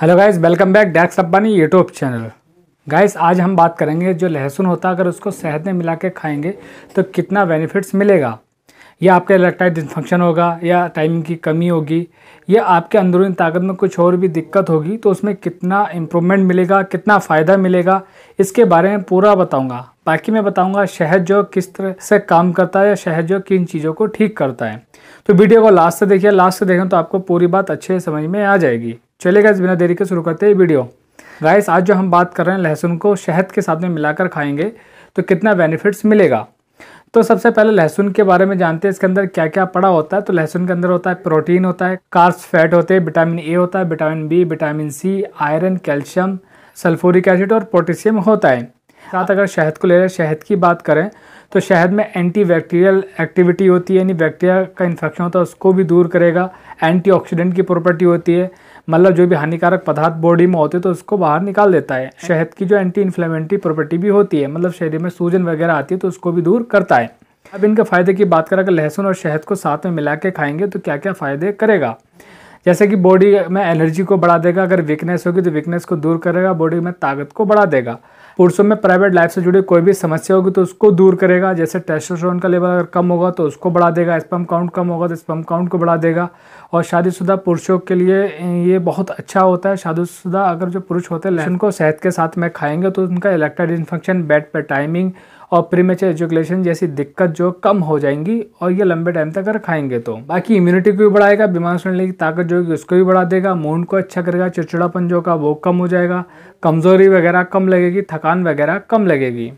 hello guys welcome back डैक्स अब्बानी YouTube channel guys आज हम बात करेंगे जो लहसुन होता है अगर उसको शहद में मिला के खाएंगे तो कितना बेनिफिट्स मिलेगा या आपके इलेक्ट्राइट डिस्फंक्शन होगा या टाइमिंग की कमी होगी या आपके अंदरूनी ताकत में कुछ और भी दिक्कत होगी तो उसमें कितना इम्प्रूवमेंट मिलेगा कितना फ़ायदा मिलेगा इसके बारे में पूरा बताऊँगा बाकी मैं बताऊँगा शहद जो किस तरह से काम करता है या शहद जो किन चीज़ों को ठीक करता है तो वीडियो को लास्ट से देखिए लास्ट से देखें तो आपको पूरी बात अच्छे समझ में आ जाएगी चलेगा इस बिना देरी के शुरू करते हैं वीडियो गाइस आज जो हम बात कर रहे हैं लहसुन को शहद के साथ में मिलाकर खाएंगे तो कितना बेनिफिट्स मिलेगा तो सबसे पहले लहसुन के बारे में जानते हैं इसके अंदर क्या क्या पड़ा होता है तो लहसुन के अंदर होता है प्रोटीन होता है कार्ब्स फैट होते हैं विटामिन ए होता है vitamin B vitamin C iron calcium sulphuric acid और पोटेशियम होता है साथ अगर शहद को ले रहे शहद की बात करें तो शहद में एंटी बैक्टीरियल एक्टिविटी होती है यानी बैक्टीरिया का इन्फेक्शन होता है उसको भी दूर करेगा एंटीऑक्सीडेंट की प्रॉपर्टी होती है मतलब जो भी हानिकारक पदार्थ बॉडी में होते हैं तो उसको बाहर निकाल देता है शहद की जो एंटी इन्फ्लेमेंट्री प्रॉपर्टी भी होती है मतलब शरीर में सूजन वगैरह आती है तो उसको भी दूर करता है अब इनके फ़ायदे की बात करें अगर लहसुन और शहद को साथ में मिला के खाएंगे तो क्या क्या फ़ायदे करेगा जैसे कि बॉडी में एनर्जी को बढ़ा देगा अगर वीकनेस होगी तो वीकनेस को दूर करेगा बॉडी में ताकत को बढ़ा देगा पुरुषों में प्राइवेट लाइफ से जुड़ी कोई भी समस्या होगी तो उसको दूर करेगा जैसे टेस्टोस्टेरोन का लेवल अगर कम होगा तो उसको बढ़ा देगा स्पम काउंट कम होगा तो स्पम काउंट को बढ़ा देगा और शादीशुदा पुरुषों के लिए ये बहुत अच्छा होता है शादीशुदा अगर जो पुरुष होते हैं उनको सेहत के साथ में खाएंगे तो उनका इलेक्ट्राइड इन्फेक्शन बेड पर टाइमिंग और प्रीमेचर एजुकेशन जैसी दिक्कत जो कम हो जाएंगी और ये लंबे टाइम तक अगर खाएंगे तो बाकी इम्यूनिटी को भी बढ़ाएगा बीमार सुनने की ताकत जो होगी उसको भी बढ़ा देगा मूड को अच्छा करेगा चिड़चिड़ापन जो का वो कम हो जाएगा कमज़ोरी वगैरह कम लगेगी थकान वगैरह कम लगेगी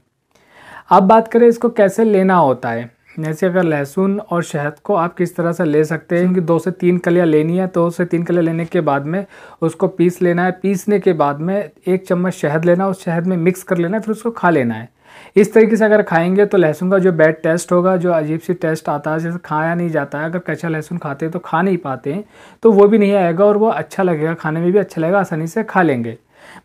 अब बात करें इसको कैसे लेना होता है जैसे अगर लहसुन और शहद को आप किस तरह से ले सकते हैं कि दो से तीन कलियाँ लेनी है दो से तीन कलियाँ लेने के बाद में उसको पीस लेना है पीसने के बाद में एक चम्मच शहद लेना उस शहद में मिक्स कर लेना है फिर उसको खा लेना है इस तरीके से अगर खाएंगे तो लहसुन का जो बैड टेस्ट होगा जो अजीब सी टेस्ट आता है जैसे खाया नहीं जाता है अगर कच्चा लहसुन खाते हैं तो खा नहीं पाते हैं तो वो भी नहीं आएगा और वो अच्छा लगेगा खाने में भी अच्छा लगेगा आसानी से खा लेंगे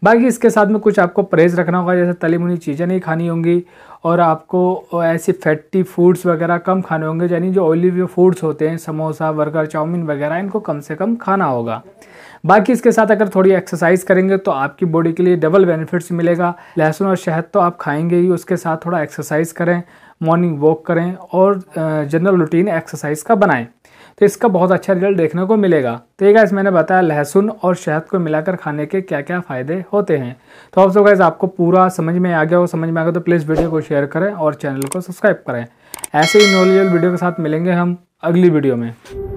बाकी इसके साथ में कुछ आपको परहेज़ रखना होगा जैसे तली मुनी चीज़ें नहीं खानी होंगी और आपको ऐसे फैटी फूड्स वगैरह कम खाने होंगे यानी जो ऑयली फूड्स होते हैं समोसा बर्गर चाउमीन वगैरह इनको कम से कम खाना होगा बाकी इसके साथ अगर थोड़ी एक्सरसाइज करेंगे तो आपकी बॉडी के लिए डबल बेनिफिट्स मिलेगा लहसुन और शहद तो आप खाएंगे ही उसके साथ थोड़ा एक्सरसाइज करें मॉर्निंग वॉक करें और जनरल रूटीन एक्सरसाइज का बनाएं तो इसका बहुत अच्छा रिजल्ट देखने को मिलेगा तो ये गैस मैंने बताया लहसुन और शहद को मिलाकर खाने के क्या क्या फ़ायदे होते हैं तो आप सब गैस आपको पूरा समझ में आ गया हो समझ में आ गया तो प्लीज़ वीडियो को शेयर करें और चैनल को सब्सक्राइब करें ऐसे ही नॉलेजल वीडियो के साथ मिलेंगे हम अगली वीडियो में